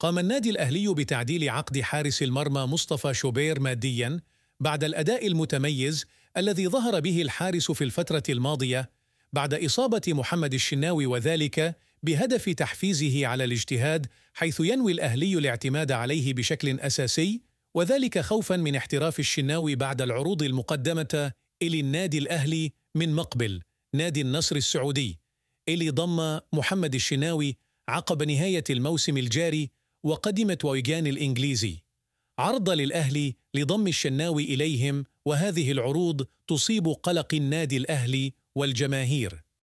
قام النادي الأهلي بتعديل عقد حارس المرمى مصطفى شوبير ماديا بعد الأداء المتميز الذي ظهر به الحارس في الفترة الماضية بعد إصابة محمد الشناوي وذلك بهدف تحفيزه على الاجتهاد حيث ينوي الأهلي الاعتماد عليه بشكل أساسي وذلك خوفا من احتراف الشناوي بعد العروض المقدمة إلى النادي الأهلي من مقبل نادي النصر السعودي اللي ضم محمد الشناوي عقب نهاية الموسم الجاري وقدمت ويجان الإنجليزي عرض للأهلي لضم الشناوي إليهم وهذه العروض تصيب قلق النادي الأهلي والجماهير